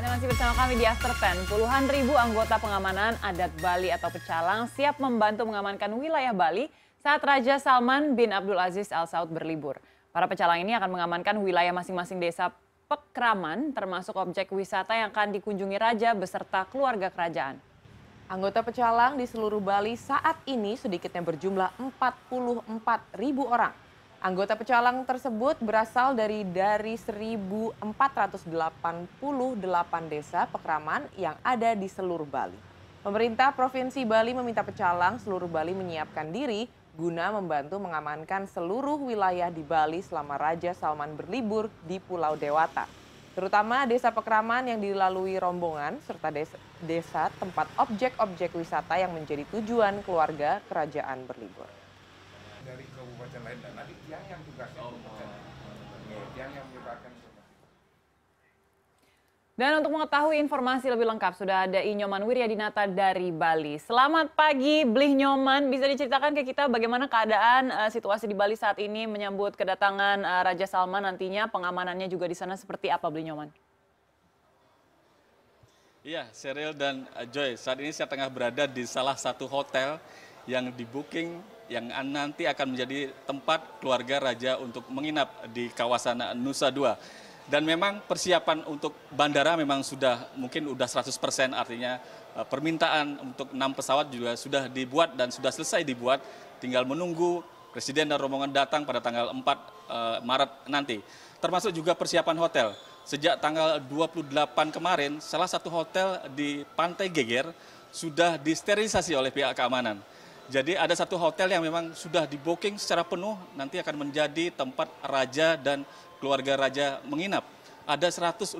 Anda masih bersama kami di After Ten. Puluhan ribu anggota pengamanan adat Bali atau Pecalang siap membantu mengamankan wilayah Bali saat Raja Salman bin Abdul Aziz Al Saud berlibur. Para pecalang ini akan mengamankan wilayah masing-masing desa Pekraman termasuk objek wisata yang akan dikunjungi Raja beserta keluarga kerajaan. Anggota pecalang di seluruh Bali saat ini sedikitnya berjumlah 44 ribu orang. Anggota pecalang tersebut berasal dari dari 1488 desa pekraman yang ada di seluruh Bali. Pemerintah Provinsi Bali meminta pecalang seluruh Bali menyiapkan diri guna membantu mengamankan seluruh wilayah di Bali selama Raja Salman berlibur di Pulau Dewata. Terutama desa pekraman yang dilalui rombongan serta desa, desa tempat objek-objek wisata yang menjadi tujuan keluarga kerajaan berlibur dari kabupaten lain dan nanti tiang yang tugasnya oh, bukan oh. tiang yang melibatkan dan untuk mengetahui informasi lebih lengkap sudah ada Inyoman Wiryadinata dari Bali. Selamat pagi, Blih Nyoman. Bisa diceritakan ke kita bagaimana keadaan uh, situasi di Bali saat ini menyambut kedatangan uh, Raja Salman nantinya pengamanannya juga di sana seperti apa, Blih Nyoman? Iya, Seril dan eh, Joy, saat ini saya tengah berada di salah satu hotel yang di booking yang nanti akan menjadi tempat keluarga raja untuk menginap di kawasan Nusa Dua. Dan memang persiapan untuk bandara memang sudah mungkin sudah 100% artinya eh, permintaan untuk enam pesawat juga sudah dibuat dan sudah selesai dibuat. Tinggal menunggu Presiden dan rombongan datang pada tanggal 4 eh, Maret nanti. Termasuk juga persiapan hotel. Sejak tanggal 28 kemarin, salah satu hotel di Pantai Geger sudah disterilisasi oleh pihak keamanan. Jadi ada satu hotel yang memang sudah di booking secara penuh nanti akan menjadi tempat raja dan keluarga raja menginap. Ada 123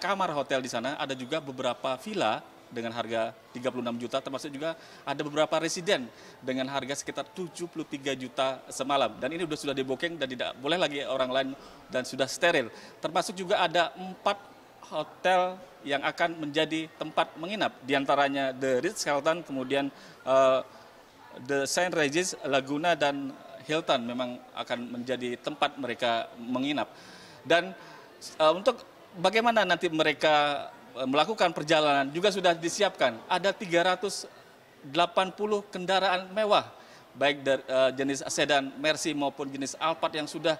kamar hotel di sana, ada juga beberapa villa dengan harga 36 juta termasuk juga ada beberapa residen dengan harga sekitar 73 juta semalam dan ini sudah sudah diboking dan tidak boleh lagi orang lain dan sudah steril termasuk juga ada empat hotel yang akan menjadi tempat menginap diantaranya The Ritz Carlton kemudian uh, The Saint Regis, Laguna dan Hilton memang akan menjadi tempat mereka menginap. Dan uh, untuk bagaimana nanti mereka eh, melakukan perjalanan juga sudah disiapkan. Ada 380 kendaraan mewah baik dari, uh, jenis sedan Mercy maupun jenis Alphard yang sudah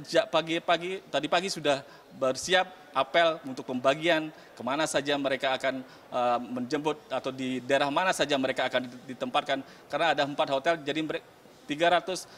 sejak pagi-pagi tadi pagi sudah bersiap apel untuk pembagian kemana saja mereka akan uh, menjemput atau di daerah mana saja mereka akan ditempatkan karena ada empat hotel jadi 380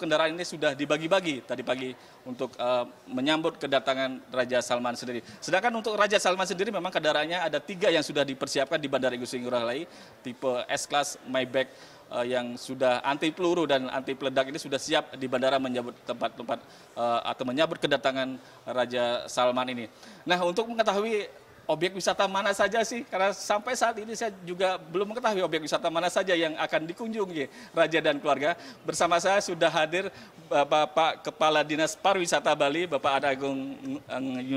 kendaraan ini sudah dibagi-bagi tadi pagi untuk uh, menyambut kedatangan Raja Salman sendiri. Sedangkan untuk Raja Salman sendiri memang kendaraannya ada tiga yang sudah dipersiapkan di Bandara Igusti Ngurah Rai, tipe S-Class, Maybach, Eh, yang sudah anti peluru dan anti peledak ini sudah siap di bandara menyambut tempat-tempat eh, atau menyambut kedatangan Raja Salman ini. Nah, untuk mengetahui objek wisata mana saja sih? Karena sampai saat ini saya juga belum mengetahui objek wisata mana saja yang akan dikunjungi Raja dan keluarga. Bersama saya sudah hadir eh, Bapak Kepala Dinas Pariwisata Bali, Bapak Adagung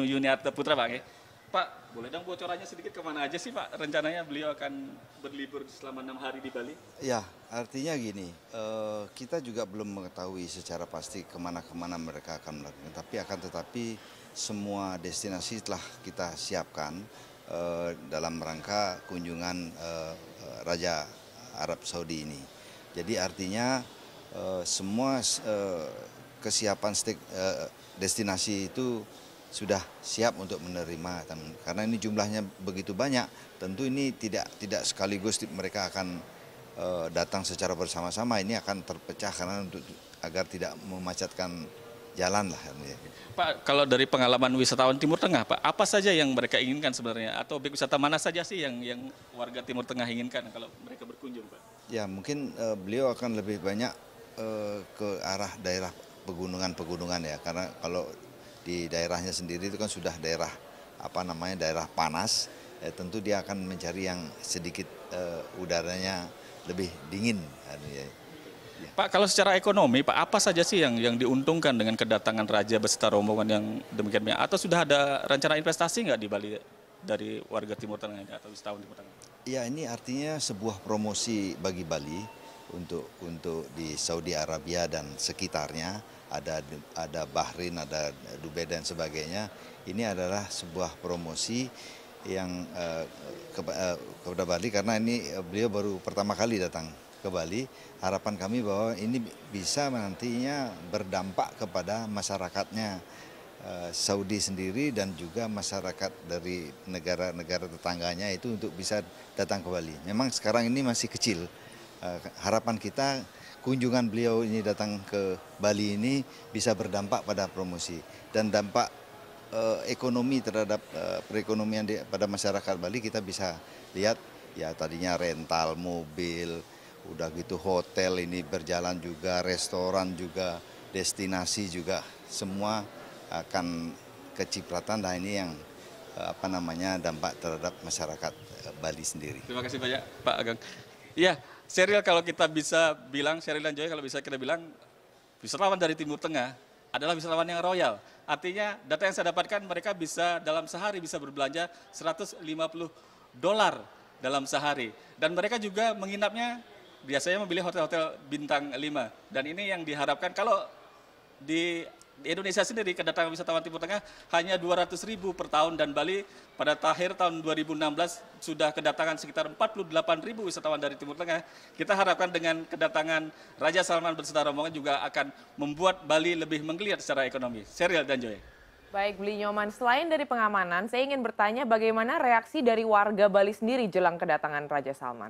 Yuniarte Putra, Bang. Pak, boleh dong bocorannya sedikit kemana aja sih Pak? Rencananya beliau akan berlibur selama enam hari di Bali? Ya, artinya gini, uh, kita juga belum mengetahui secara pasti kemana-kemana mereka akan melakukan. Tapi akan tetapi semua destinasi telah kita siapkan uh, dalam rangka kunjungan uh, Raja Arab Saudi ini. Jadi artinya semua kesiapan stik, destinasi itu sudah siap untuk menerima kan. karena ini jumlahnya begitu banyak tentu ini tidak tidak sekaligus mereka akan uh, datang secara bersama-sama ini akan terpecah karena untuk agar tidak memacatkan jalan lah kan, ya. Pak kalau dari pengalaman wisatawan Timur Tengah Pak apa saja yang mereka inginkan sebenarnya atau objek wisata mana saja sih yang yang warga Timur Tengah inginkan kalau mereka berkunjung Pak Ya mungkin uh, beliau akan lebih banyak uh, ke arah daerah pegunungan-pegunungan ya karena kalau di daerahnya sendiri itu kan sudah daerah apa namanya daerah panas, ya tentu dia akan mencari yang sedikit uh, udaranya lebih dingin. Kan, ya. Ya. Pak, kalau secara ekonomi, Pak, apa saja sih yang yang diuntungkan dengan kedatangan raja beserta rombongan yang demikiannya? Atau sudah ada rencana investasi nggak di Bali dari warga Timur Tengah atau wisatawan Timur Tengah? Ya, ini artinya sebuah promosi bagi Bali untuk untuk di Saudi Arabia dan sekitarnya ada ada Bahrain, ada Dubai dan sebagainya. Ini adalah sebuah promosi yang eh, ke, eh, kepada Bali karena ini eh, beliau baru pertama kali datang ke Bali. Harapan kami bahwa ini bisa nantinya berdampak kepada masyarakatnya Saudi sendiri dan juga masyarakat dari negara-negara tetangganya itu untuk bisa datang ke Bali. Memang sekarang ini masih kecil, Eh, harapan kita kunjungan beliau ini datang ke Bali ini bisa berdampak pada promosi dan dampak eh, ekonomi terhadap eh, perekonomian di, pada masyarakat Bali kita bisa lihat ya tadinya rental mobil udah gitu hotel ini berjalan juga restoran juga destinasi juga semua akan kecipratan nah ini yang apa namanya dampak terhadap masyarakat Bali sendiri. Terima kasih banyak Pak Agang. Iya, Serial kalau kita bisa bilang, serial dan Joy kalau bisa kita bilang, wisatawan dari Timur Tengah adalah wisatawan yang royal. Artinya data yang saya dapatkan mereka bisa dalam sehari bisa berbelanja 150 dolar dalam sehari. Dan mereka juga menginapnya biasanya memilih hotel-hotel bintang 5. Dan ini yang diharapkan kalau di di Indonesia sendiri kedatangan wisatawan Timur Tengah hanya 200 ribu per tahun dan Bali pada akhir tahun 2016 sudah kedatangan sekitar 48 ribu wisatawan dari Timur Tengah. Kita harapkan dengan kedatangan Raja Salman berserta rombongan juga akan membuat Bali lebih menggeliat secara ekonomi. Serial dan Joy. Baik, Bli Nyoman, selain dari pengamanan, saya ingin bertanya bagaimana reaksi dari warga Bali sendiri jelang kedatangan Raja Salman?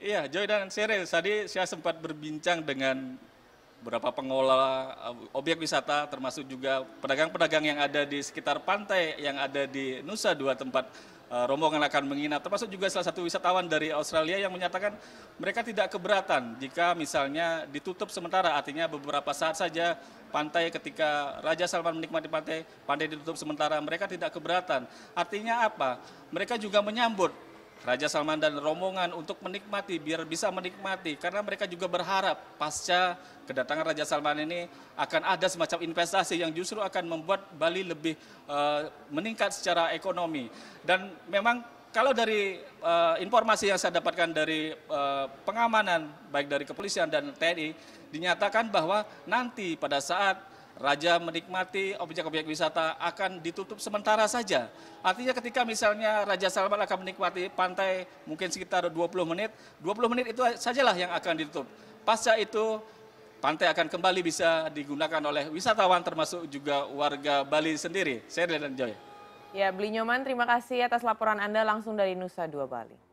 Iya, Joy dan Seril, tadi saya sempat berbincang dengan beberapa pengelola eh, objek wisata termasuk juga pedagang-pedagang yang ada di sekitar pantai yang ada di Nusa dua tempat eh, rombongan akan menginap termasuk juga salah satu wisatawan dari Australia yang menyatakan mereka tidak keberatan jika misalnya ditutup sementara artinya beberapa saat saja pantai ketika Raja Salman menikmati pantai pantai ditutup sementara mereka tidak keberatan artinya apa mereka juga menyambut Raja Salman dan rombongan untuk menikmati biar bisa menikmati karena mereka juga berharap pasca kedatangan Raja Salman ini akan ada semacam investasi yang justru akan membuat Bali lebih uh, meningkat secara ekonomi dan memang kalau dari uh, informasi yang saya dapatkan dari uh, pengamanan baik dari kepolisian dan TNI dinyatakan bahwa nanti pada saat raja menikmati objek-objek wisata akan ditutup sementara saja. Artinya ketika misalnya Raja Salman akan menikmati pantai mungkin sekitar 20 menit, 20 menit itu sajalah yang akan ditutup. Pasca itu pantai akan kembali bisa digunakan oleh wisatawan termasuk juga warga Bali sendiri. Saya Dedan Joy. Ya, Beli Nyoman, terima kasih atas laporan Anda langsung dari Nusa Dua Bali.